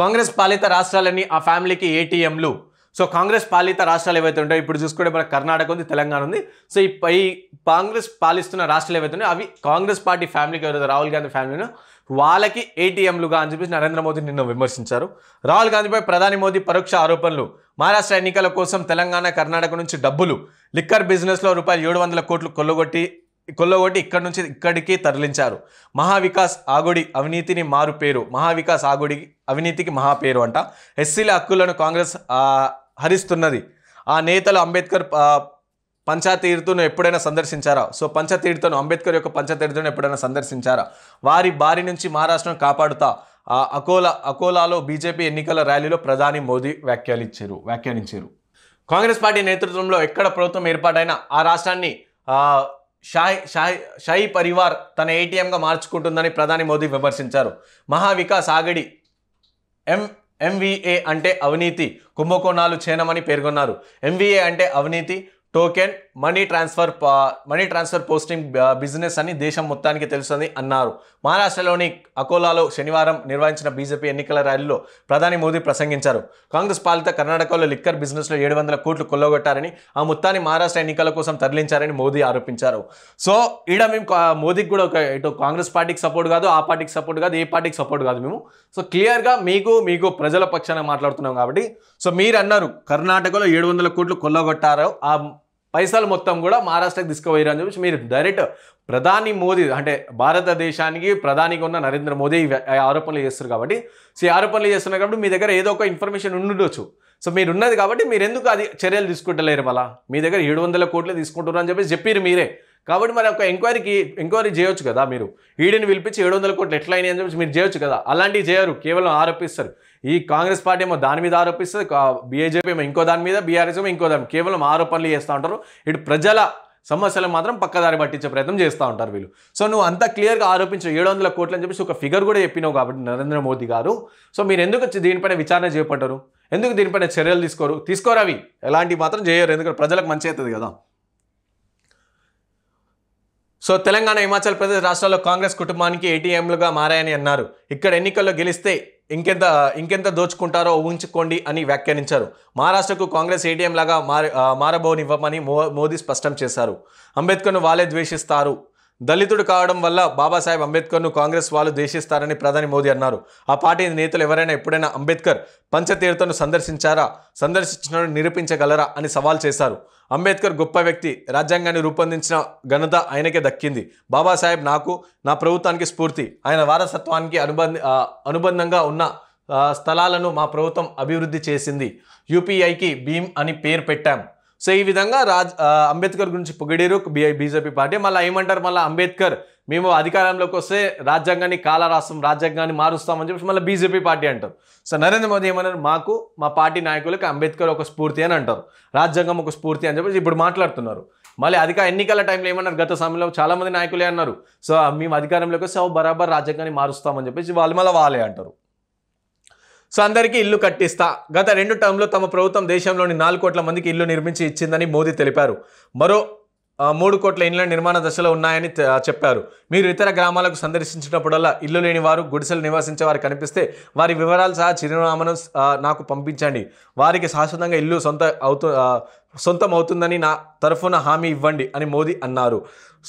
కాంగ్రెస్ పాలిత రాష్ట్రాలన్నీ ఆ ఫ్యామిలీకి ఏటీఎంలు సో కాంగ్రెస్ పాలిత రాష్ట్రాలు ఏవైతే ఉంటాయో ఇప్పుడు చూసుకుంటే మన కర్ణాటక ఉంది తెలంగాణ ఉంది సో ఈ పై కాంగ్రెస్ పాలిస్తున్న రాష్ట్రాలు ఏవైతే ఉన్నాయో అవి కాంగ్రెస్ పార్టీ ఫ్యామిలీకి ఎవరైతే రాహుల్ గాంధీ ఫ్యామిలీనో వాళ్ళకి ఏటీఎంలుగా అని చెప్పేసి నరేంద్ర మోదీ నిన్న విమర్శించారు రాహుల్ గాంధీపై ప్రధాని మోదీ పరోక్ష ఆరోపణలు మహారాష్ట్ర ఎన్నికల కోసం తెలంగాణ కర్ణాటక నుంచి డబ్బులు లిక్కర్ బిజినెస్లో రూపాయలు ఏడు వందల కోట్లు కొల్లగొట్టి కొల్లగొట్టి ఇక్కడి నుంచి ఇక్కడికి తరలించారు మహావికాస్ ఆగుడి అవినీతిని మారు పేరు మహావికాస్ ఆగుడి అవినీతికి మహాపేరు అంట ఎస్సీల హక్కులను కాంగ్రెస్ హరిస్తున్నది ఆ నేతలు అంబేద్కర్ పంచాతీర్థును ఎప్పుడైనా సందర్శించారా సో పంచతీర్థను అంబేద్కర్ యొక్క పంచతీర్థను ఎప్పుడైనా సందర్శించారా వారి బారి నుంచి మహారాష్ట్రను కాపాడుతా అకోలా అకోలాలో బీజేపీ ఎన్నికల ర్యాలీలో ప్రధాని మోదీ వ్యాఖ్యానించారు వ్యాఖ్యానించారు కాంగ్రెస్ పార్టీ నేతృత్వంలో ఎక్కడ ప్రభుత్వం ఏర్పాటైనా ఆ రాష్ట్రాన్ని షాయి షాయి షాయి పరివార్ తన ఏటీఎంగా మార్చుకుంటుందని ప్రధాని మోదీ విమర్శించారు మహావికాస్ ఆగడి ఎం ఎంవీఏ అంటే అవినీతి కుంభకోణాలు చేనమని పేర్కొన్నారు ఎంవీఏ అంటే అవినీతి token money transfer money transfer posting business అని దేశం మొత్తానికి తెలుస్తుంది అన్నారు మహారాష్ట్రలోని అకోలాలో శనివారం నిర్వహించిన బీజేపీ ఎన్నికల ర్యాలీలో ప్రధాని మోదీ ప్రసంగించారు కాంగ్రెస్ పాలిత కర్ణాటకలో లిక్కర్ బిజినెస్లో ఏడు వందల కోట్లు కొల్లగొట్టారని ఆ మొత్తాన్ని మహారాష్ట్ర ఎన్నికల కోసం తరలించారని మోదీ ఆరోపించారు సో ఈడ మేము మోదీకి కూడా ఒక ఇటు కాంగ్రెస్ పార్టీకి సపోర్ట్ కాదు ఆ పార్టీకి సపోర్ట్ కాదు ఏ పార్టీకి సపోర్ట్ కాదు మేము సో క్లియర్గా మీకు మీకు ప్రజల పక్షాన మాట్లాడుతున్నాం కాబట్టి సో మీరు అన్నారు కర్ణాటకలో ఏడు వందల కోట్లు కొల్లగొట్టారు ఆ పైసలు మొత్తం కూడా మహారాష్ట్రకి తీసుకుపోయారు అని చెప్పేసి మీరు డైరెక్ట్ ప్రధాని మోదీ అంటే భారతదేశానికి ప్రధానికి ఉన్న నరేంద్ర మోదీ ఆరోపణలు చేస్తారు కాబట్టి సో ఈ ఆరోపణలు చేస్తున్నారు కాబట్టి మీ దగ్గర ఏదో ఒక ఇన్ఫర్మేషన్ ఉండొచ్చు సో మీరు ఉన్నది కాబట్టి మీరు ఎందుకు అది చర్యలు తీసుకుంటలేరు మళ్ళా మీ దగ్గర ఏడు వందల కోట్లు తీసుకుంటున్నారు అని చెప్పేసి చెప్పారు మీరే కాబట్టి మరి ఒక ఎంక్వైరీకి ఎంక్వైరీ చేయొచ్చు కదా మీరు ఈడీని పిలిపించి ఏడు వందల కోట్లు ఎట్లయినాయి అని చెప్పి మీరు చేయొచ్చు కదా అలాంటివి చేయరు కేవలం ఆరోపిస్తారు ఈ కాంగ్రెస్ పార్టీ ఏమో దాని మీద ఆరోపిస్తుంది బీజేపీ ఏమో ఇంకో దాని మీద బీఆర్ఎస్ ఏమో ఇంకో దాని కేవలం ఆరోపణలు చేస్తూ ఉంటారు ఇటు ప్రజల సమస్యలు మాత్రం పక్కదారి పట్టించే ప్రయత్నం చేస్తూ ఉంటారు వీళ్ళు సో నువ్వు అంత క్లియర్గా ఆరోపించు ఏడు వందల కోట్లు అని చెప్పేసి ఒక ఫిగర్ కూడా చెప్పినావు కాబట్టి నరేంద్ర మోదీ గారు సో మీరు ఎందుకు దీనిపైన విచారణ చేపట్టరు ఎందుకు దీనిపైన చర్యలు తీసుకోరు తీసుకోరు అవి ఎలాంటివి మాత్రం చేయరు ఎందుకంటే ప్రజలకు మంచి అవుతుంది కదా సో తెలంగాణ హిమాచల్ ప్రదేశ్ రాష్ట్రాల్లో కాంగ్రెస్ కుటుంబానికి ఏటీఎంలుగా మారాయని అన్నారు ఇక్కడ ఎన్నికల్లో గెలిస్తే ఇంకెంత ఇంకెంత దోచుకుంటారో ఊహించుకోండి అని వ్యాఖ్యానించారు మహారాష్ట్రకు కాంగ్రెస్ ఏటీఎం లాగా మార మారబోనివ్వమని మో మోదీ స్పష్టం చేశారు అంబేద్కర్ను వాళ్ళే ద్వేషిస్తారు దళితుడు కావడం వల్ల బాబాసాహెబ్ అంబేద్కర్ను కాంగ్రెస్ వాళ్ళు ద్వేషిస్తారని ప్రధాని మోదీ అన్నారు ఆ పార్టీ నేతలు ఎవరైనా ఎప్పుడైనా అంబేద్కర్ పంచతీర్థను సందర్శించారా సందర్శించడం నిరూపించగలరా అని సవాల్ చేశారు అంబేద్కర్ గొప్ప వ్యక్తి రాజ్యాంగాన్ని రూపొందించిన ఘనత ఆయనకే దక్కింది బాబాసాహెబ్ నాకు నా ప్రభుత్వానికి స్ఫూర్తి ఆయన వారసత్వానికి అనుబంధ అనుబంధంగా ఉన్న స్థలాలను మా ప్రభుత్వం అభివృద్ధి చేసింది యూపీఐకి భీమ్ అని పేరు పెట్టాం సో ఈ విధంగా రాజ్ అంబేద్కర్ గురించి పొగిడేరు బీజేపీ పార్టీ మళ్ళీ ఏమంటారు మళ్ళీ అంబేద్కర్ మేము అధికారంలోకి వస్తే రాజ్యాంగాన్ని కాలరాస్తాం రాజ్యాంగాన్ని మారుస్తామని చెప్పి మళ్ళీ బీజేపీ పార్టీ అంటారు సో నరేంద్ర మోదీ ఏమన్నారు మాకు మా పార్టీ నాయకులకు అంబేద్కర్ ఒక స్ఫూర్తి అని అంటారు రాజ్యాంగం ఒక స్ఫూర్తి అని చెప్పేసి ఇప్పుడు మాట్లాడుతున్నారు మళ్ళీ అధిక ఎన్నికల టైంలో ఏమన్నారు గత సమయంలో చాలామంది నాయకులే అన్నారు సో మేము అధికారంలోకి వస్తే బరాబర్ రాజ్యాంగాన్ని మారుస్తామని చెప్పేసి వాళ్ళు మళ్ళీ వాళ్ళే అంటారు సో అందరికీ ఇల్లు కట్టిస్తా గత రెండు టర్మ్లో తమ ప్రభుత్వం దేశంలోని నాలుగు కోట్ల మందికి ఇల్లు నిర్మించి ఇచ్చిందని మోదీ తెలిపారు మరో మూడు కోట్ల ఇండ్ల నిర్మాణ దశలో ఉన్నాయని చెప్పారు మీరు ఇతర గ్రామాలకు సందర్శించినప్పుడల్లా ఇల్లు లేని వారు గుడిసెలు నివాసించే వారు కనిపిస్తే వారి వివరాలు సహా చిరునామాను నాకు పంపించండి వారికి శాశ్వతంగా ఇల్లు సొంత అవుతు సొంతం అవుతుందని నా తరఫున హామీ ఇవ్వండి అని మోదీ అన్నారు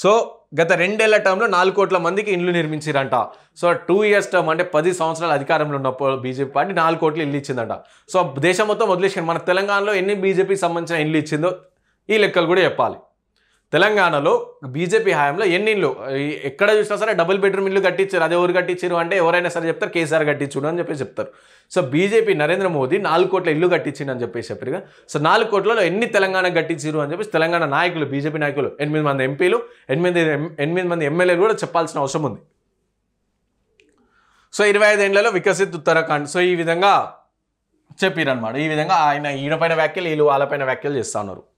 సో గత రెండేళ్ల టైంలో నాలుగు కోట్ల మందికి ఇండ్లు నిర్మించారంట సో టూ ఇయర్స్ టర్మ్ అంటే పది సంవత్సరాలు అధికారంలో ఉన్నప్పుడు బీజేపీ పార్టీ నాలుగు కోట్లు ఇల్లు ఇచ్చిందంట సో దేశం మొత్తం వదిలేసాను మన తెలంగాణలో ఎన్ని బీజేపీకి సంబంధించిన ఇల్లు ఇచ్చిందో ఈ లెక్కలు కూడా చెప్పాలి తెలంగాణలో బీజేపీ హయాంలో ఎన్ని ఇళ్ళు ఎక్కడ చూసినా సరే డబుల్ బెడ్రూమ్ ఇల్లు కట్టించారు అది ఎవరు కట్టించారు అంటే ఎవరైనా సరే చెప్తారు కేసీఆర్ కట్టించుడు అని చెప్పేసి చెప్తారు సో బీజేపీ నరేంద్ర మోదీ నాలుగు కోట్ల ఇల్లు కట్టించిండు అని చెప్పేసి కదా సో నాలుగు కోట్లలో ఎన్ని తెలంగాణ కట్టించారు అని చెప్పేసి తెలంగాణ నాయకులు బీజేపీ నాయకులు ఎనిమిది మంది ఎంపీలు ఎనిమిది ఎనిమిది మంది ఎమ్మెల్యేలు కూడా చెప్పాల్సిన అవసరం ఉంది సో ఇరవై ఐదేళ్లలో వికసిత్ ఉత్తరాఖండ్ సో ఈ విధంగా చెప్పారనమాట ఈ విధంగా ఆయన ఈయనపైన వ్యాఖ్యలు వీళ్ళు వాళ్ళపైన వ్యాఖ్యలు చేస్తూ ఉన్నారు